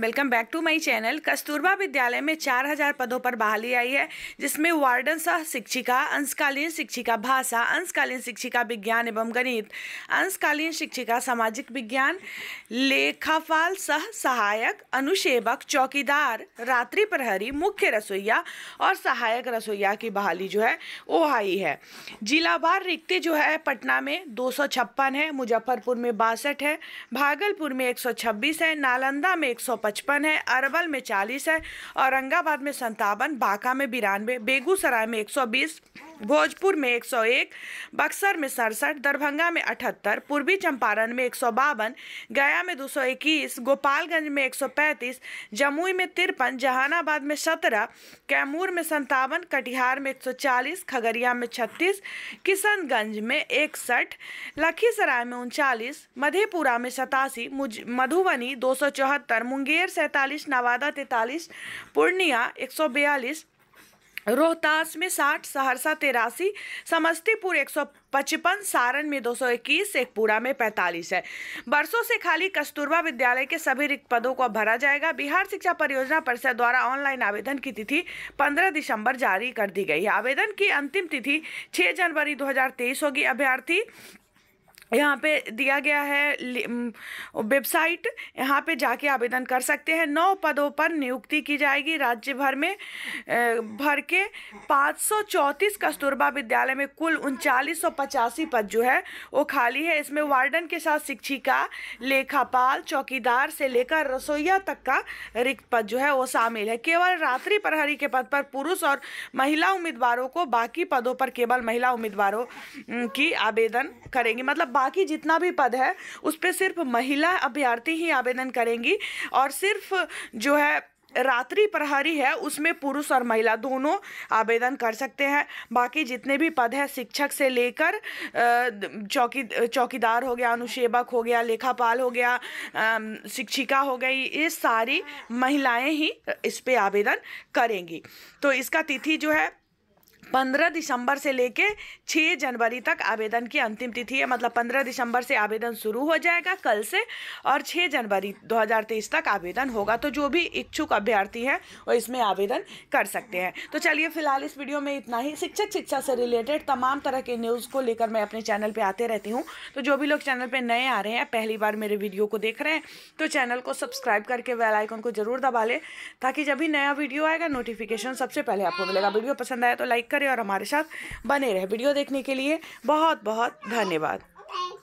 welcome back to my channel Kasturba विद्यालय में 4000 पदों पर बहाली आई है जिसमें वार्डन सह शिक्षिका अंशकालीन शिक्षिका भाषा अंशकालीन शिक्षिका विज्ञान एवं गणित अंशकालीन शिक्षिका सामाजिक विज्ञान लेखापाल सह सहायक अनुसेवक चौकीदार रात्रि प्रहरी मुख्य रसोईया और सहायक रसोईया की बहाली जो है वो आई है जिलावार रिक्ति जो है पटना में दो है मुजफ्फरपुर में बासठ है भागलपुर में एक है नालंदा में एक पचपन है अरवल में चालीस है औरंगाबाद में संतावन बांका में बिरानवे बेगूसराय में एक सौ बीस भोजपुर में एक बक्सर में सड़सठ दरभंगा में अठहत्तर पूर्वी चंपारण में एक गया में इक्कीस गोपालगंज में पैंतीस जमुई में तिरपन जहानाबाद में सत्रह कैमूर में संतावन कटिहार में 140, खगड़िया में 36, किशनगंज में इकसठ लखीसराय में उनचालीस मधेपुरा में सतासी मधुबनी दो मुंगेर मुंगेर सैंतालीस नवादा तैंतालीस पूर्णिया एक रोहतास में साठ सहरसा तिरासी समस्तीपुर एक सौ पचपन सारण में 221 शेखपुरा में 45 है बरसों से खाली कस्तूरबा विद्यालय के सभी रिक्त पदों को भरा जाएगा बिहार शिक्षा परियोजना परिषद द्वारा ऑनलाइन आवेदन की तिथि 15 दिसंबर जारी कर दी गई है आवेदन की अंतिम तिथि 6 जनवरी 2023 होगी अभ्यर्थी यहाँ पे दिया गया है वेबसाइट यहाँ पे जाके आवेदन कर सकते हैं नौ पदों पर नियुक्ति की जाएगी राज्य भर में भर के पाँच कस्तूरबा विद्यालय में कुल उनचालीस पद जो है वो खाली है इसमें वार्डन के साथ शिक्षिका लेखापाल चौकीदार से लेकर रसोईया तक का रिक्त पद जो है वो शामिल है केवल रात्रि प्रहरी के पद पर पुरुष और महिला उम्मीदवारों को बाकी पदों पर केवल महिला उम्मीदवारों की आवेदन करेंगी मतलब बाकी जितना भी पद है उस पर सिर्फ महिला अभ्यर्थी ही आवेदन करेंगी और सिर्फ जो है रात्रि प्रहरी है उसमें पुरुष और महिला दोनों आवेदन कर सकते हैं बाकी जितने भी पद हैं शिक्षक से लेकर चौकी चौकीदार हो गया अनुसेवक हो गया लेखापाल हो गया शिक्षिका हो गई ये सारी महिलाएं ही इस पे आवेदन करेंगी तो इसका तिथि जो है पंद्रह दिसंबर से लेके छः जनवरी तक आवेदन की अंतिम तिथि है मतलब पंद्रह दिसंबर से आवेदन शुरू हो जाएगा कल से और छः जनवरी 2023 तक आवेदन होगा तो जो भी इच्छुक अभ्यर्थी हैं वो इसमें आवेदन कर सकते हैं तो चलिए फिलहाल इस वीडियो में इतना ही शिक्षक शिक्षा से रिलेटेड तमाम तरह के न्यूज़ को लेकर मैं अपने चैनल पर आते रहती हूँ तो जो भी लोग चैनल पर नए आ रहे हैं पहली बार मेरे वीडियो को देख रहे हैं तो चैनल को सब्सक्राइब करके वेलाइकन को जरूर दबा लें ताकि जब भी नया वीडियो आएगा नोटिफिकेशन सबसे पहले आपको मिलेगा वीडियो पसंद आया तो लाइक करें और हमारे साथ बने रहे वीडियो देखने के लिए बहुत बहुत धन्यवाद